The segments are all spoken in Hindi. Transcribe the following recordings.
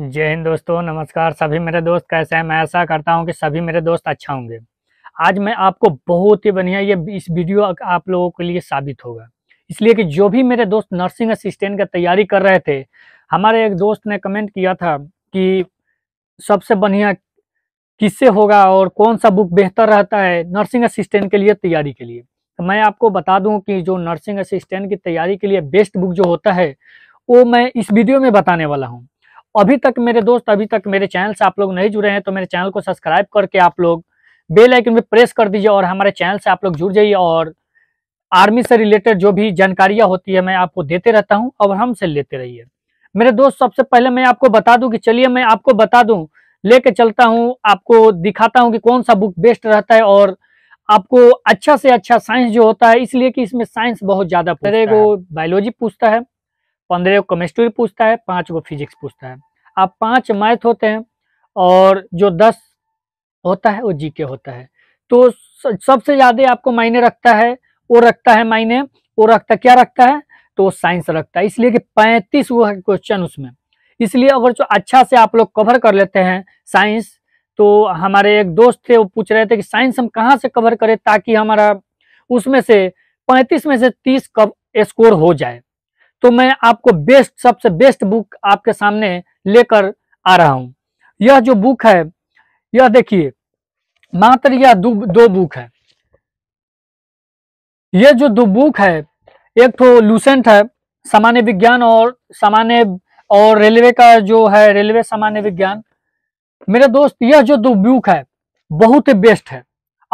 जय हिंद दोस्तों नमस्कार सभी मेरे दोस्त कैसे हैं मैं ऐसा करता हूं कि सभी मेरे दोस्त अच्छा होंगे आज मैं आपको बहुत ही बढ़िया ये इस वीडियो आप लोगों के लिए साबित होगा इसलिए कि जो भी मेरे दोस्त नर्सिंग असिस्टेंट का तैयारी कर रहे थे हमारे एक दोस्त ने कमेंट किया था कि सबसे बढ़िया किससे होगा और कौन सा बुक बेहतर रहता है नर्सिंग असिस्टेंट के लिए तैयारी के लिए तो मैं आपको बता दूँ कि जो नर्सिंग असिस्टेंट की तैयारी के लिए बेस्ट बुक जो होता है वो मैं इस वीडियो में बताने वाला हूँ अभी तक मेरे दोस्त अभी तक मेरे चैनल से आप लोग नहीं जुड़े हैं तो मेरे चैनल को सब्सक्राइब करके आप लोग बेल आइकन पे प्रेस कर दीजिए और हमारे चैनल से आप लोग जुड़ जाइए और आर्मी से रिलेटेड जो भी जानकारियां होती है मैं आपको देते रहता हूं और हमसे लेते रहिए मेरे दोस्त सबसे पहले मैं आपको बता दूं कि चलिए मैं आपको बता दूं लेके चलता हूं आपको दिखाता हूं कि कौन सा बुक बेस्ट रहता है और आपको अच्छा से अच्छा साइंस जो होता है इसलिए कि इसमें साइंस बहुत ज्यादा बायोलॉजी पूछता है पंद्रह को केमिस्ट्री पूछता है पाँच को फिजिक्स पूछता है आप पाँच मैथ होते हैं और जो दस होता है वो जीके होता है तो सबसे ज़्यादा आपको मायने रखता है वो रखता है मायने वो रखता क्या रखता है तो वो साइंस रखता है इसलिए कि पैंतीस वो है क्वेश्चन उसमें इसलिए अगर जो अच्छा से आप लोग कवर कर लेते हैं साइंस तो हमारे एक दोस्त थे वो पूछ रहे थे कि साइंस हम कहाँ से कवर करें ताकि हमारा उसमें से पैंतीस में से तीस कब स्कोर हो जाए तो मैं आपको बेस्ट सबसे बेस्ट बुक आपके सामने लेकर आ रहा हूं यह जो बुक है यह देखिए मात्र यह दो दो बुक है यह जो दो बुक है एक तो लूसेंट है सामान्य विज्ञान और सामान्य और रेलवे का जो है रेलवे सामान्य विज्ञान मेरे दोस्त यह जो दो बुक है बहुत ही बेस्ट है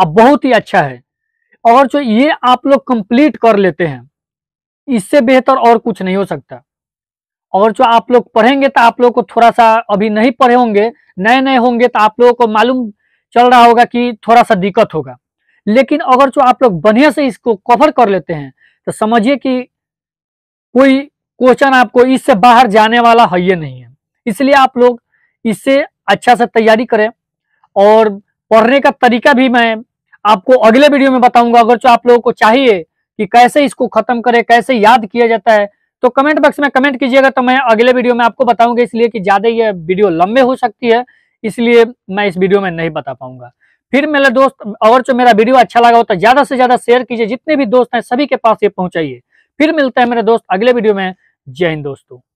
अब बहुत ही अच्छा है और जो ये आप लोग कंप्लीट कर लेते हैं इससे बेहतर और कुछ नहीं हो सकता और जो आप लोग पढ़ेंगे तो आप लोग को थोड़ा सा अभी नहीं पढ़े होंगे नए नए होंगे तो आप लोगों को मालूम चल रहा होगा कि थोड़ा सा दिक्कत होगा लेकिन अगर जो आप लोग बढ़िया से इसको कवर कर लेते हैं तो समझिए कि कोई क्वेश्चन आपको इससे बाहर जाने वाला है ये नहीं है इसलिए आप लोग इससे अच्छा से तैयारी करें और पढ़ने का तरीका भी मैं आपको अगले वीडियो में बताऊंगा अगर जो आप लोगों को चाहिए कि कैसे इसको खत्म करें कैसे याद किया जाता है तो कमेंट बॉक्स में कमेंट कीजिएगा तो मैं अगले वीडियो में आपको बताऊंगा इसलिए कि ज़्यादा ये वीडियो लंबे हो सकती है इसलिए मैं इस वीडियो में नहीं बता पाऊंगा फिर मेरे दोस्त और जो मेरा वीडियो अच्छा लगा हो तो ज़्यादा से ज़्यादा शेयर कीजिए जितने भी दोस्त हैं सभी के पास ये पहुंचाइए फिर मिलता है मेरे दोस्त अगले वीडियो में जय हिंद दोस्तों